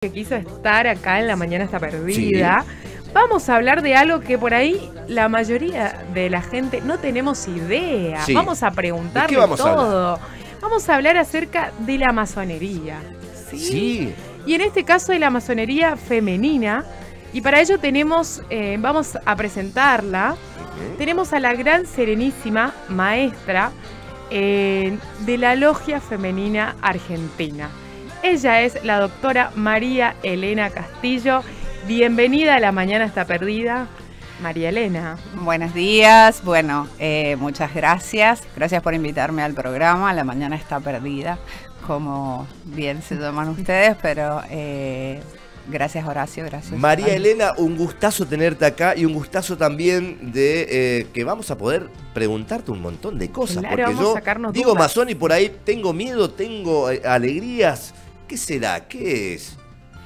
que quiso estar acá en la mañana está perdida. Vamos a hablar de algo que por ahí la mayoría de la gente no tenemos idea. Vamos a preguntarle todo. vamos a hablar acerca de la masonería. ¿sí? Y en este caso de la masonería femenina. Y para ello tenemos, eh, vamos a presentarla. Tenemos a la gran serenísima maestra eh, de la logia femenina argentina. Ella es la doctora María Elena Castillo. Bienvenida a La Mañana está perdida. María Elena. Buenos días, bueno, eh, muchas gracias. Gracias por invitarme al programa. La mañana está perdida, como bien se toman ustedes, pero eh, gracias Horacio, gracias. María Elena, un gustazo tenerte acá y un gustazo también de eh, que vamos a poder preguntarte un montón de cosas. porque yo digo masón y por ahí tengo miedo, tengo alegrías ¿Qué será? ¿Qué es?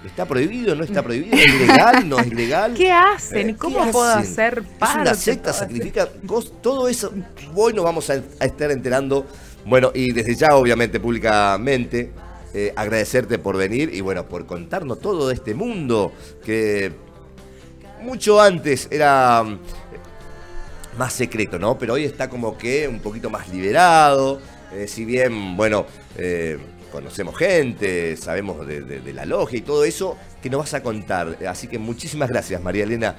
¿Está prohibido? ¿No está mm. prohibido? ¿Es legal? ¿No es ilegal? ¿Qué hacen? Eh, ¿Cómo puedo hacer parte? Es una secta, sacrifica todo eso. Hoy nos vamos a, estar enterando. Bueno, y desde ya, obviamente, públicamente, eh, agradecerte por venir y bueno, por contarnos todo de este mundo que mucho antes era mm, más secreto, ¿no? Pero hoy está como que un poquito más liberado. Eh, si bien, bueno, eh, conocemos gente, sabemos de, la logia y todo eso que nos vas a contar. Así que muchísimas gracias, María Elena.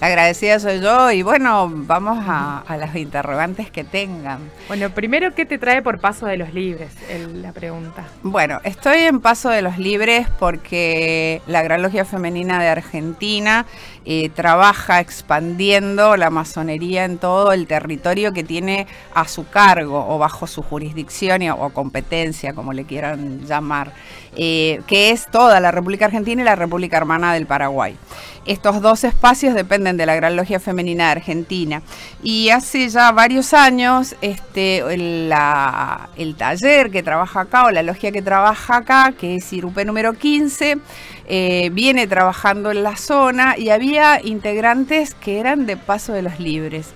La agradecida soy yo y bueno, vamos a, las interrogantes que tengan. Bueno, primero, ¿qué te trae por Paso de los Libres? la pregunta. Bueno, estoy en Paso de los Libres porque la Gran Logia Femenina de Argentina eh, trabaja expandiendo la masonería en todo el territorio que tiene a su cargo o bajo su jurisdicción o competencia, como le quieran llamar, eh, que es toda la República Argentina y la República Hermana del Paraguay. Estos dos espacios dependen de la Gran Logia Femenina de Argentina. Y hace ya varios años, este, el, taller que trabaja acá o la logia que trabaja acá, que es Irupe número 15, eh, viene trabajando en la zona y había integrantes que eran de Paso de los Libres.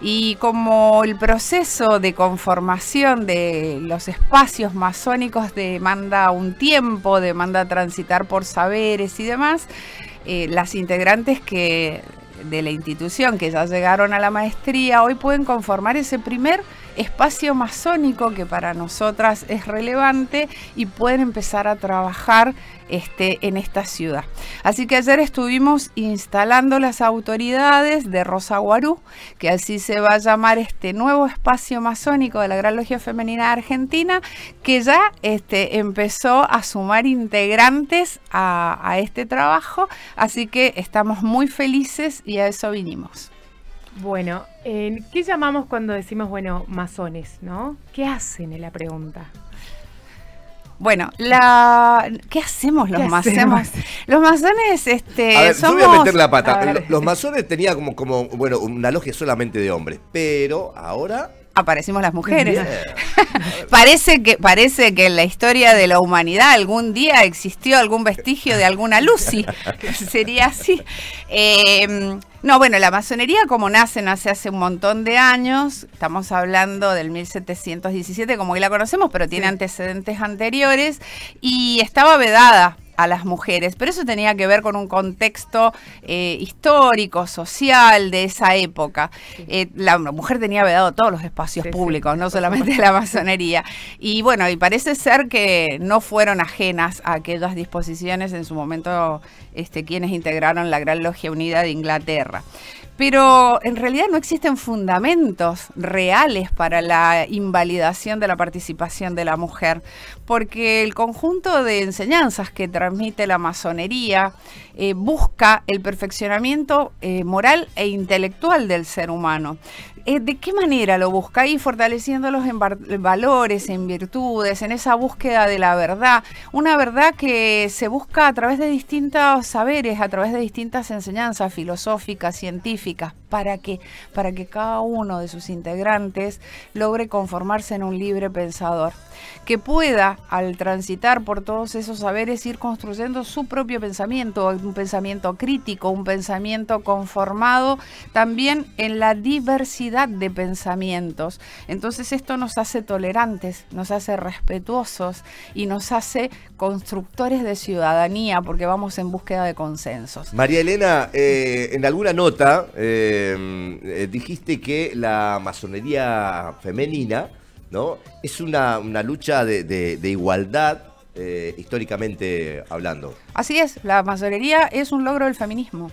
Y como el proceso de conformación de los espacios masónicos demanda un tiempo, demanda transitar por saberes y demás, eh, las integrantes que de la institución que ya llegaron a la maestría hoy pueden conformar ese primer espacio masónico que para nosotras es relevante y pueden empezar a trabajar este, en esta ciudad. Así que ayer estuvimos instalando las autoridades de Rosa Guarú, que así se va a llamar este nuevo espacio masónico de la Gran Logia Femenina Argentina, que ya este, empezó a sumar integrantes a este trabajo, así que estamos muy felices y a eso vinimos. Bueno, ¿qué llamamos cuando decimos, bueno, masones, no? ¿Qué hacen en la pregunta? Bueno, la ¿qué hacemos los masones? Los masones este a yo voy a meter la pata. Los masones tenía como como bueno, una logia solamente de hombres, pero ahora aparecimos las mujeres. parece, que, parece que en la historia de la humanidad algún día existió algún vestigio de alguna Lucy. Sería así. Em, no, bueno, la masonería como nace, nace hace un montón de años, estamos hablando del 1717 como hoy la conocemos, pero tiene antecedentes anteriores y estaba vedada a las mujeres, pero eso tenía que ver con un contexto eh, histórico, social de esa época. Eh, la mujer tenía vedado todos los espacios públicos, no solamente la masonería. Y bueno, y parece ser que no fueron ajenas a aquellas disposiciones en su momento este, quienes integraron la Gran Logia Unida de Inglaterra pero en realidad no existen fundamentos reales para la invalidación de la participación de la mujer, porque el conjunto de enseñanzas que transmite la masonería eh, busca el perfeccionamiento eh, moral e intelectual del ser humano. Eh, ¿De qué manera lo buscáis fortaleciéndolos en valores, en virtudes, en esa búsqueda de la verdad? Una verdad que se busca a través de distintos saberes, a través de distintas enseñanzas filosóficas, científicas para que, para que cada uno de sus integrantes logre conformarse en un libre pensador, que pueda, al transitar por todos esos saberes, ir construyendo su propio pensamiento, un pensamiento crítico, un pensamiento conformado también en la diversidad de pensamientos. Entonces esto nos hace tolerantes, nos hace respetuosos y nos hace constructores de ciudadanía porque vamos en búsqueda de consensos. María Elena, eh, en alguna nota... Eh, Em, eh, dijiste que la masonería femenina ¿no? es una, lucha de, igualdad eh, históricamente hablando. Así es, la masonería es un logro del feminismo.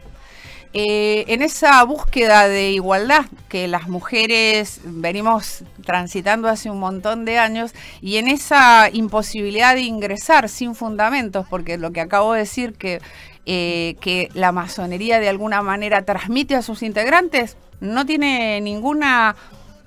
Eh, en esa búsqueda de igualdad que las mujeres venimos transitando hace un montón de años y en esa imposibilidad de ingresar sin fundamentos, porque lo que acabo de decir que eh, que la masonería de alguna manera transmite a sus integrantes no tiene ninguna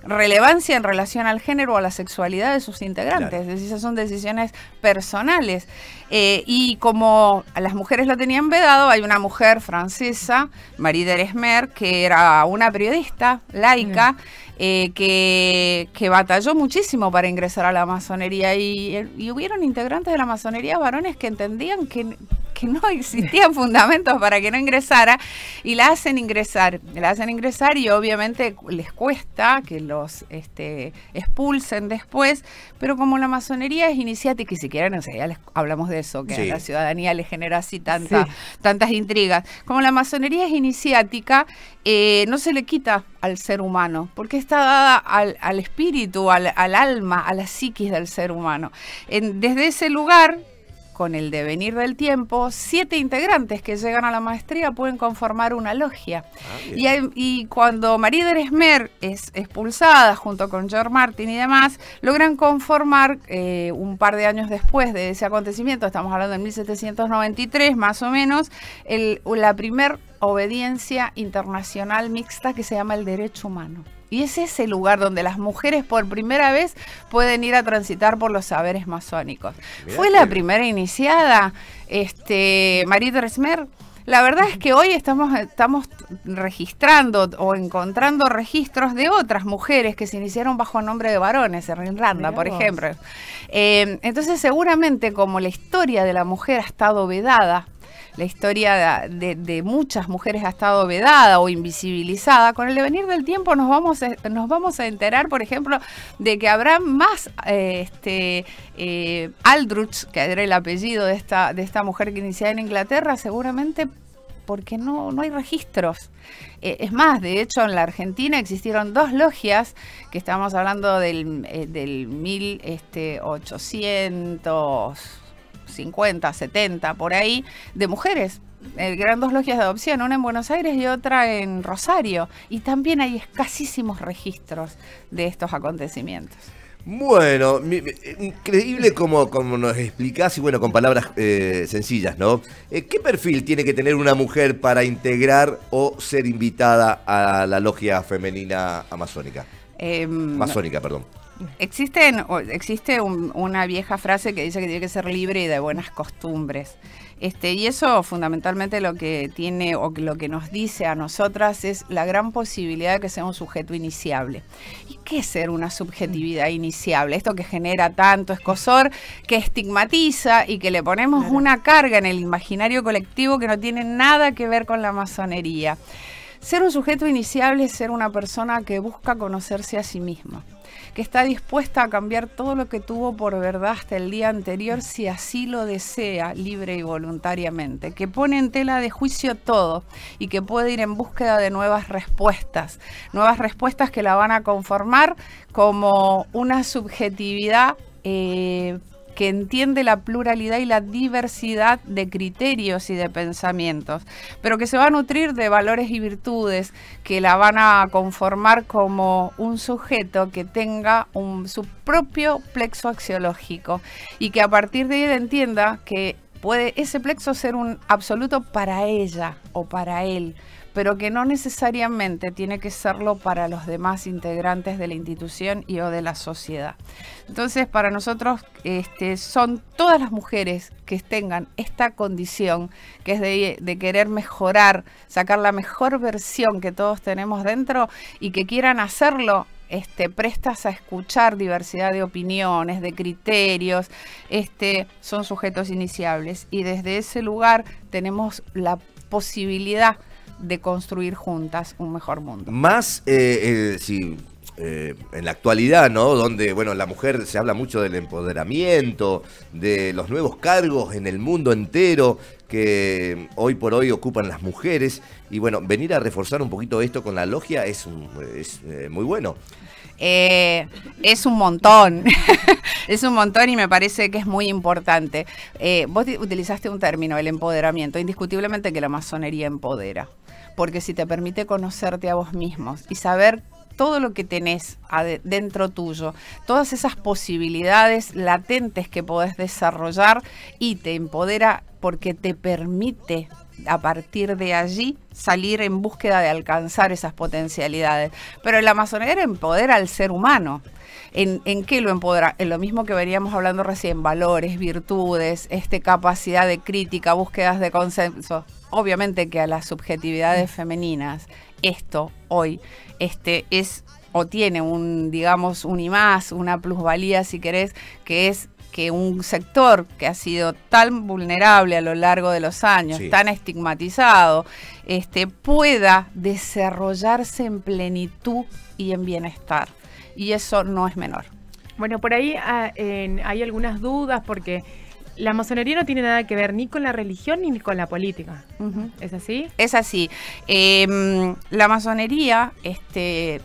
relevancia en relación al género o a la sexualidad de sus integrantes. Esas son decisiones personales. Eh, y como las mujeres lo tenían vedado, hay una mujer francesa, Marie de que era una periodista laica. Mm. Eh, que, que, batalló muchísimo para ingresar a la masonería y, y hubieron integrantes de la masonería varones que entendían que que no existían fundamentos para que no ingresara y la hacen ingresar, la hacen ingresar y obviamente les cuesta que los este, expulsen después, pero como la masonería es iniciática y si quieren, ya hablamos de eso, que a la ciudadanía le genera así tantas intrigas, como la masonería es iniciática, eh, no se le quita al ser humano, porque está dada al, espíritu, al, alma, a la psiquis del ser humano. desde ese lugar con el devenir del tiempo, siete integrantes que llegan a la maestría pueden conformar una logia. Ah, y, cuando María de es expulsada junto con George Martin y demás, logran conformar eh, un par de años después de ese acontecimiento, estamos hablando de 1793 más o menos, la primera obediencia internacional mixta que se llama el derecho humano. Y ese es el lugar donde las mujeres por primera vez pueden ir a transitar por los saberes masónicos. Fue la primera iniciada, este, Marita Resmer. La verdad es que hoy estamos, estamos registrando o encontrando registros de otras mujeres que se iniciaron bajo nombre de varones, en Irlanda, por ejemplo. Eh, entonces, seguramente como la historia de la mujer ha estado vedada la historia de, muchas mujeres ha estado vedada o invisibilizada, con el devenir del tiempo nos vamos a, enterar, por ejemplo, de que habrá más eh, este, eh, Aldrich, que era el apellido de esta, de esta mujer que iniciaba en Inglaterra, seguramente porque no, hay registros. Eh, es más, de hecho, en la Argentina existieron dos logias, que estamos hablando del, del 1800 50, 70, por ahí, de mujeres. el eran dos logias de adopción, una en Buenos Aires y otra en Rosario. Y también hay escasísimos registros de estos acontecimientos. Bueno, increíble como, como nos explicás y bueno, con palabras eh, sencillas, ¿no? Eh, ¿Qué perfil tiene que tener una mujer para integrar o ser invitada a la logia femenina amazónica? Em, amazónica, perdón. Existen, existe una vieja frase que dice que tiene que ser libre y de buenas costumbres. Este, y eso fundamentalmente lo que tiene o lo que nos dice a nosotras es la gran posibilidad de que sea un sujeto iniciable. ¿Y qué es ser una subjetividad iniciable? Esto que genera tanto escosor, que estigmatiza y que le ponemos una carga en el imaginario colectivo que no tiene nada que ver con la masonería. Ser un sujeto iniciable es ser una persona que busca conocerse a sí misma que está dispuesta a cambiar todo lo que tuvo por verdad hasta el día anterior si así lo desea, libre y voluntariamente, que pone en tela de juicio todo y que puede ir en búsqueda de nuevas respuestas, nuevas respuestas que la van a conformar como una subjetividad eh, que entiende la pluralidad y la diversidad de criterios y de pensamientos, pero que se va a nutrir de valores y virtudes que la van a conformar como un sujeto que tenga su propio plexo axiológico y que a partir de ahí entienda que puede ese plexo ser un absoluto para ella o para él pero que no necesariamente tiene que serlo para los demás integrantes de la institución y o de la sociedad. Entonces, para nosotros este, son todas las mujeres que tengan esta condición, que es de, querer mejorar, sacar la mejor versión que todos tenemos dentro y que quieran hacerlo este, prestas a escuchar diversidad de opiniones, de criterios, este, son sujetos iniciables. Y desde ese lugar tenemos la posibilidad de construir juntas un mejor mundo. Más eh, eh, si eh, en la actualidad, ¿no? Donde, bueno, la mujer se habla mucho del empoderamiento, de los nuevos cargos en el mundo entero que hoy por hoy ocupan las mujeres. Y bueno, venir a reforzar un poquito esto con la logia es, muy bueno. es un montón, es un montón y me parece que es muy importante. vos utilizaste un término, el empoderamiento. Indiscutiblemente que la masonería empodera porque si te permite conocerte a vos mismos y saber todo lo que tenés dentro tuyo, todas esas posibilidades latentes que podés desarrollar y te empodera porque te permite a partir de allí salir en búsqueda de alcanzar esas potencialidades. Pero el masonería empodera al ser humano. ¿En, qué lo empodera? En lo mismo que veníamos hablando recién, valores, virtudes, este, capacidad de crítica, búsquedas de consenso obviamente que a las subjetividades femeninas esto hoy este es o tiene un digamos un y más, una plusvalía si querés, que es que un sector que ha sido tan vulnerable a lo largo de los años, tan estigmatizado, este pueda desarrollarse en plenitud y en bienestar. Y eso no es menor. Bueno, por ahí ah, hay algunas dudas porque la masonería no tiene nada que ver ni con la religión ni con la política. ¿Es así? Es así. Em, la masonería este,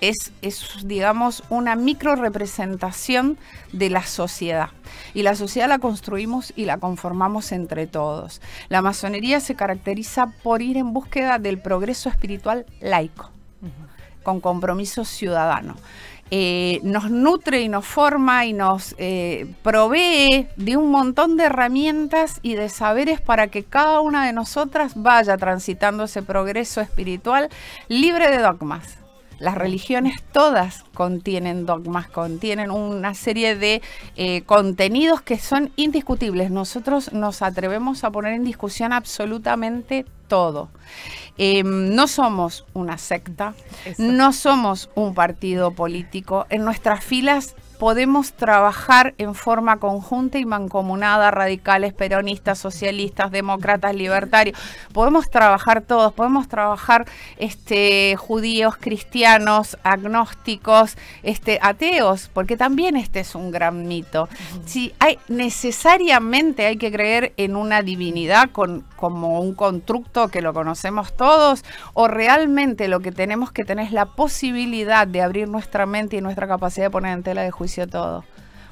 es, es, digamos, una micro representación de la sociedad. Y la sociedad la construimos y la conformamos entre todos. La masonería se caracteriza por ir en búsqueda del progreso espiritual laico, con compromiso ciudadano. Eh, nos nutre y nos forma y nos eh, provee de un montón de herramientas y de saberes para que cada una de nosotras vaya transitando ese progreso espiritual libre de dogmas. Las religiones todas contienen dogmas, contienen una serie de eh, contenidos que son indiscutibles. Nosotros nos atrevemos a poner en discusión absolutamente todo. Em, no somos una secta, no somos un partido político. En nuestras filas podemos trabajar en forma conjunta y mancomunada, radicales, peronistas, socialistas, demócratas, libertarios. Podemos trabajar todos, podemos trabajar este, judíos, cristianos, agnósticos, este, ateos, porque también este es un gran mito. Si hay, necesariamente hay que creer en una divinidad con, como un constructo que lo conocemos todos, o realmente lo que tenemos que tener es la posibilidad de abrir nuestra mente y nuestra capacidad de poner en tela de juicio todo.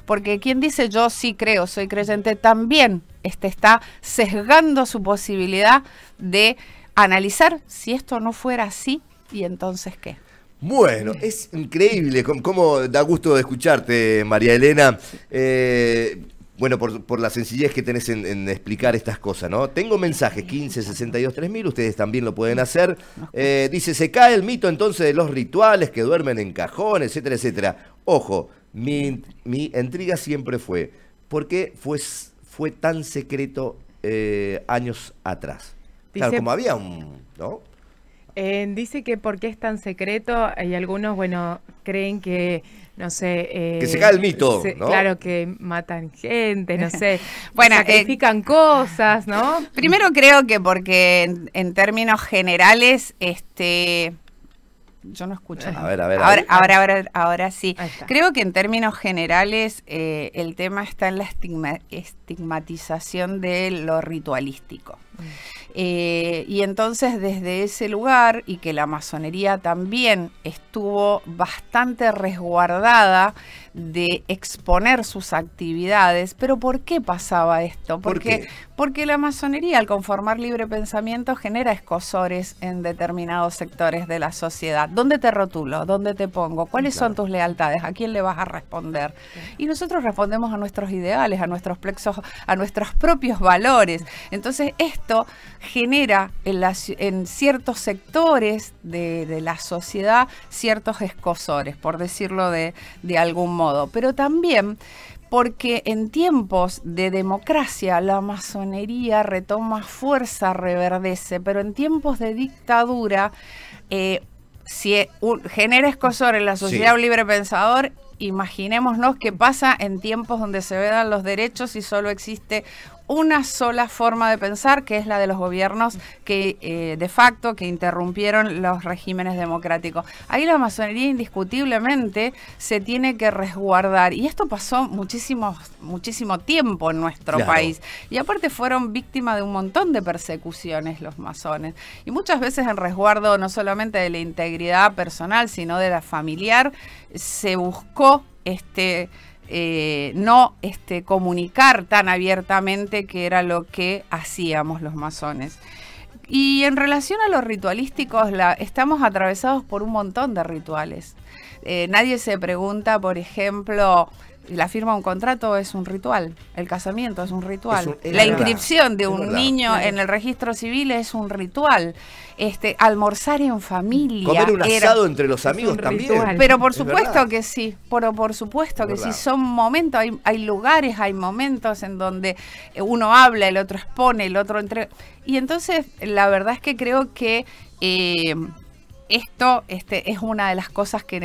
Porque quien dice yo sí creo, soy creyente, también este está sesgando su posibilidad de analizar si esto no fuera así y entonces qué. Bueno, es increíble como da gusto de escucharte, María Elena. Eh, bueno, por, la sencillez que tenés en, explicar estas cosas, ¿no? Tengo mensajes, 15, 62, 3000, ustedes también lo pueden hacer. Eh, dice, se cae el mito entonces de los rituales que duermen en cajón, etcétera, etcétera. Ojo, mi, mi intriga siempre fue, ¿por qué fue, fue tan secreto eh, años atrás? Dice, como había un... ¿no? Eh, dice que porque es tan secreto hay algunos, bueno, creen que, no sé... Eh, que se cae el mito, Claro, que matan gente, no sé, bueno, sacrifican cosas, ¿no? Primero creo que porque en términos generales, este yo no escucho. A ver, a ver. Ahora, ahora, sí. Creo que en términos generales eh, el tema está en la estigmatización de lo ritualístico. Mm. Eh, y entonces desde ese lugar, y que la masonería también estuvo bastante resguardada de exponer sus actividades. Pero ¿por qué pasaba esto? Porque, porque la masonería, al conformar libre pensamiento, genera escosores en determinados sectores de la sociedad. ¿Dónde te rotulo? ¿Dónde te pongo? ¿Cuáles son tus lealtades? ¿A quién le vas a responder? Y nosotros respondemos a nuestros ideales, a nuestros plexos, a nuestros propios valores. Entonces, esto genera en, en ciertos sectores de, la sociedad ciertos escosores, por decirlo de, de algún modo, pero también porque en tiempos de democracia la masonería retoma fuerza, reverdece, pero en tiempos de dictadura, eh, si e, genera escosor en la sociedad libre pensador, imaginémonos qué pasa en tiempos donde se vedan los derechos y solo existe una sola forma de pensar, que es la de los gobiernos que eh, de facto que interrumpieron los regímenes democráticos. Ahí la masonería indiscutiblemente se tiene que resguardar. Y esto pasó muchísimo, muchísimo tiempo en nuestro país. Y aparte fueron víctimas de un montón de persecuciones los masones. Y muchas veces en resguardo no solamente de la integridad personal, sino de la familiar, se buscó este eh, no este, comunicar tan abiertamente que era lo que hacíamos los masones. Y en relación a los ritualísticos, la, estamos atravesados por un montón de rituales. Eh, nadie se pregunta, por ejemplo, la firma de un contrato es un ritual, el casamiento es un ritual, la inscripción de un niño en el registro civil es un ritual, este almorzar en familia, comer un asado entre los amigos también. Pero por supuesto que sí, pero por supuesto que sí, son momentos, hay, lugares, hay momentos en donde uno habla, el otro expone, el otro entre, Y entonces la verdad es que creo que eh, esto este, es una de las cosas que,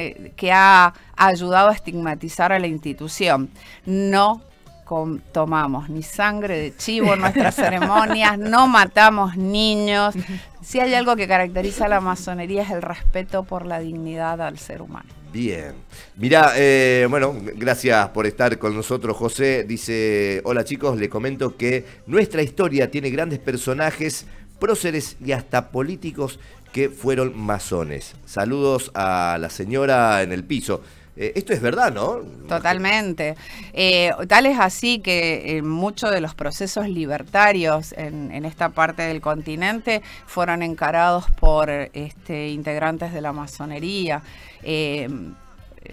ha ayudado a estigmatizar a la institución. No tomamos ni sangre de chivo en nuestras ceremonias, no matamos niños. Si hay algo que caracteriza a la masonería es el respeto por la dignidad al ser humano. Bien. mira eh, bueno, gracias por estar con nosotros, José. Dice, hola chicos, les comento que nuestra historia tiene grandes personajes, próceres y hasta políticos que fueron masones. Saludos a la señora en el piso. Eh, esto es verdad, ¿no? Totalmente. Eh, tal es así que eh, muchos de los procesos libertarios en, esta parte del continente fueron encarados por este, integrantes de la masonería.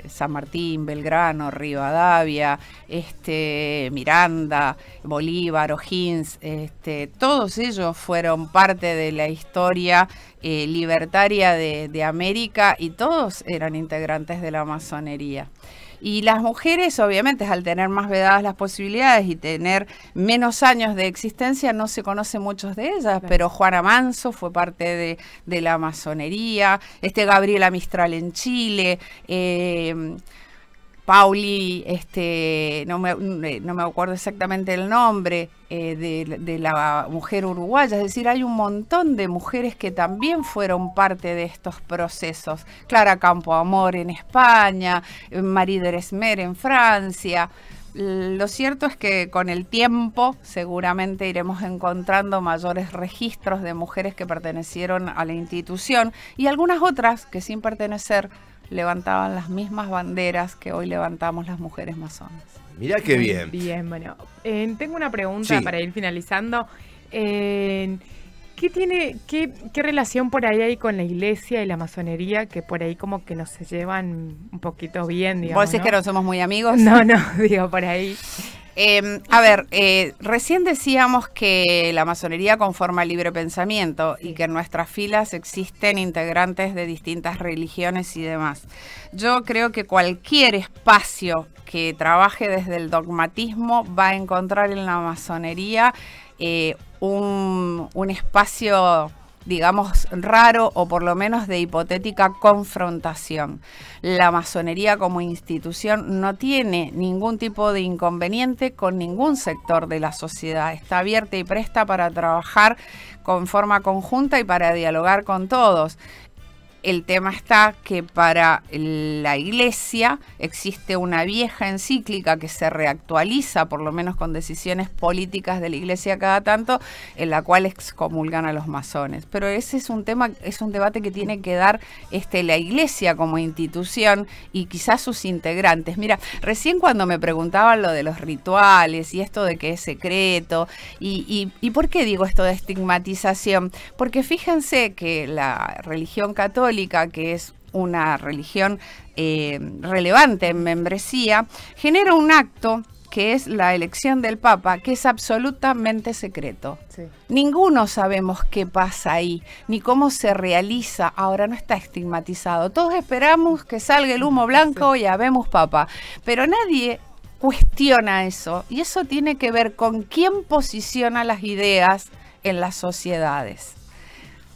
San Martín, Belgrano, Rivadavia, este, Miranda, Bolívar, O'Higgins, este, todos ellos fueron parte de la historia eh, libertaria de América y todos eran integrantes de la masonería. Y las mujeres, obviamente, al tener más vedadas las posibilidades y tener menos años de existencia, no se conocen muchos de ellas, pero Juana Manso fue parte de, de, la masonería, este Gabriela Mistral en Chile. Eh, Pauli, este, no me, acuerdo exactamente el nombre, eh, de, la mujer uruguaya. Es decir, hay un montón de mujeres que también fueron parte de estos procesos. Clara Campoamor en España, Marie Deresmer en Francia. Lo cierto es que con el tiempo seguramente iremos encontrando mayores registros de mujeres que pertenecieron a la institución y algunas otras que sin pertenecer levantaban las mismas banderas que hoy levantamos las mujeres masonas. Mira qué bien. Bien, bueno. Eh, tengo una pregunta para ir finalizando. Eh, ¿Qué tiene, qué, qué, relación por ahí hay con la iglesia y la masonería que por ahí como que nos se llevan un poquito bien, digamos? ¿Vos decís que no somos muy amigos? No, no, digo, por ahí. Em, a ver, eh, recién decíamos que la masonería conforma el libre pensamiento y que en nuestras filas existen integrantes de distintas religiones y demás. Yo creo que cualquier espacio que trabaje desde el dogmatismo va a encontrar en la masonería eh, un, un espacio digamos, raro o por lo menos de hipotética confrontación. La masonería como institución no tiene ningún tipo de inconveniente con ningún sector de la sociedad. Está abierta y presta para trabajar con forma conjunta y para dialogar con todos. El tema está que para la Iglesia existe una vieja encíclica que se reactualiza, por lo menos con decisiones políticas de la Iglesia cada tanto, en la cual excomulgan a los masones. Pero ese es un tema, es un debate que tiene que dar este, la Iglesia como institución y quizás sus integrantes. Mira, recién cuando me preguntaban lo de los rituales y esto de que es secreto, y, y por qué digo esto de estigmatización, porque fíjense que la religión católica que es una religión eh, relevante en membresía, genera un acto que es la elección del Papa, que es absolutamente secreto. Ninguno sabemos qué pasa ahí, ni cómo se realiza. Ahora no está estigmatizado. Todos esperamos que salga el humo blanco y habemos Papa, pero nadie cuestiona eso. Y eso tiene que ver con quién posiciona las ideas en las sociedades.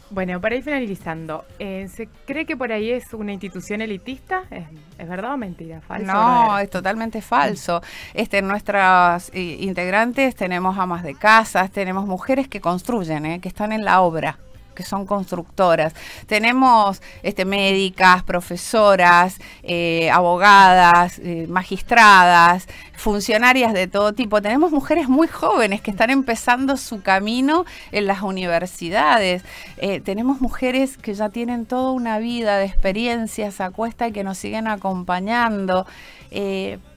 Bueno, para ir finalizando, eh, ¿se cree que por ahí es una institución elitista? ¿Es, verdad o mentira? ¿Falso no, es totalmente falso. Este, nuestras eh, integrantes tenemos amas de casas, tenemos mujeres que construyen, eh, que están en la obra que son constructoras. Tenemos este, médicas, profesoras, eh, abogadas, eh, magistradas, funcionarias de todo tipo. Tenemos mujeres muy jóvenes que están empezando su camino en las universidades. Eh, tenemos mujeres que ya tienen toda una vida de experiencias a cuesta y que nos siguen acompañando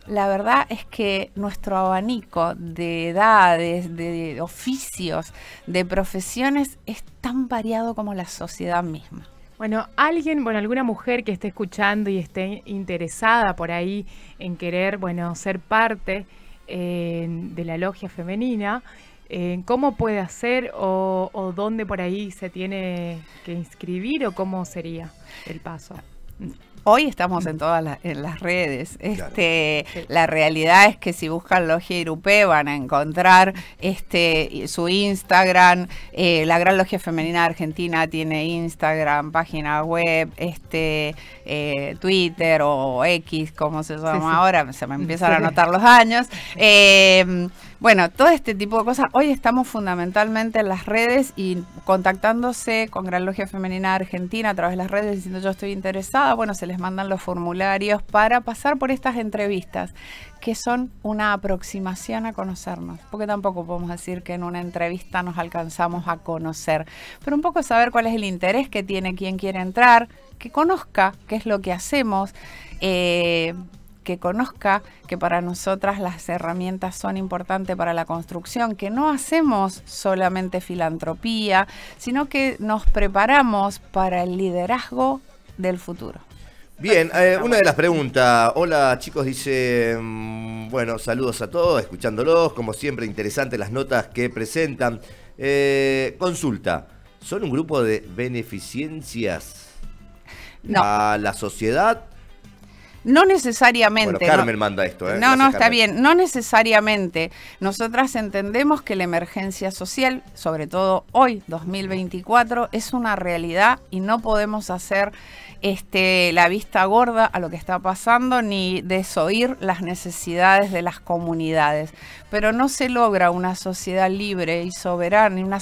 la verdad es que nuestro abanico de edades, de oficios, de profesiones es tan variado como la sociedad misma. Bueno, alguien, bueno, alguna mujer que esté escuchando y esté interesada por ahí en querer, bueno, ser parte eh, de la logia femenina, eh, ¿cómo puede hacer o, o dónde por ahí se tiene que inscribir o cómo sería el paso? Hoy estamos en todas las redes. Este, La realidad es que si buscan Logia irupe van a encontrar este, su Instagram. Eh, la Gran Logia Femenina Argentina tiene Instagram, página web, este, eh, Twitter o X, como se llama ahora. Se me empiezan a notar los años. Eh, bueno, todo este tipo de cosas. Hoy estamos fundamentalmente en las redes y contactándose con Gran Logia Femenina Argentina a través de las redes diciendo yo estoy interesada. Bueno, se les mandan los formularios para pasar por estas entrevistas que son una aproximación a conocernos, porque tampoco podemos decir que en una entrevista nos alcanzamos a conocer, pero un poco saber cuál es el interés que tiene quien quiere entrar, que conozca qué es lo que hacemos. Eh, que conozca que para nosotras las herramientas son importantes para la construcción, que no hacemos solamente filantropía, sino que nos preparamos para el liderazgo del futuro. Bien, eh, una de las preguntas. Hola chicos, dice, mm, bueno, saludos a todos, escuchándolos, como siempre, interesantes las notas que presentan. Eh, consulta, ¿son un grupo de beneficiencias a la sociedad? No necesariamente. Carmen manda esto, ¿eh? No, no, está bien. No necesariamente. Nosotras entendemos que la emergencia social, sobre todo hoy, 2024, es una realidad y no podemos hacer este, la vista gorda a lo que está pasando ni desoír las necesidades de las comunidades. Pero no se logra una sociedad libre y soberana, una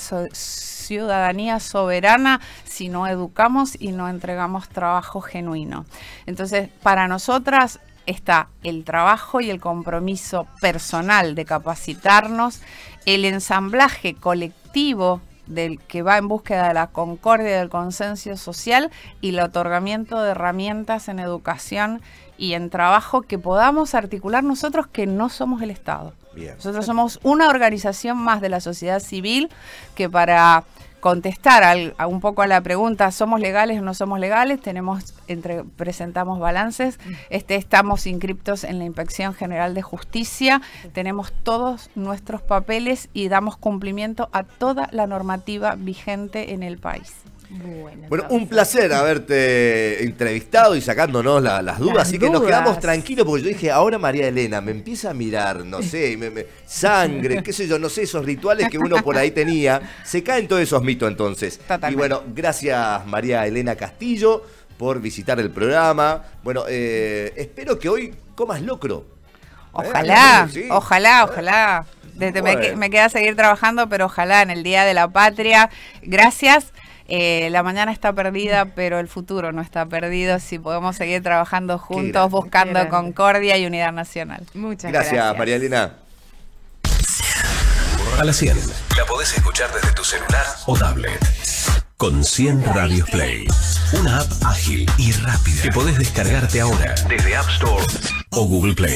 ciudadanía soberana si no educamos y no entregamos trabajo genuino. Entonces, para nosotras está el trabajo y el compromiso personal de capacitarnos, el ensamblaje colectivo del que va en búsqueda de la concordia y del consenso social y el otorgamiento de herramientas en educación y en trabajo que podamos articular nosotros que no somos el Estado. Nosotros somos una organización más de la sociedad civil que para contestar un poco a la pregunta somos legales o no somos legales tenemos entre, presentamos balances este estamos inscriptos en la inspección general de justicia tenemos todos nuestros papeles y damos cumplimiento a toda la normativa vigente en el país bueno, un placer haberte entrevistado y sacándonos las dudas, así que nos quedamos tranquilos porque yo dije, ahora María Elena me empieza a mirar, no sé, me, sangre, qué sé yo, no sé, esos rituales que uno por ahí tenía, se caen todos esos mitos entonces. Y bueno, gracias María Elena Castillo por visitar el programa. Bueno, eh, espero que hoy comas locro. ¿Eh? Ojalá, ojalá, eh. ojalá. Desde me queda seguir trabajando, pero ojalá en el Día de la Patria. Gracias eh, la mañana está perdida, mm. pero el futuro no está perdido si podemos seguir trabajando juntos, buscando concordia y unidad nacional. Muchas gracias. Gracias, María Elena. A la 100. La podés escuchar desde tu celular o tablet. Con 100 Radios Play. Una app ágil y rápida que podés descargarte ahora desde App Store o Google Play.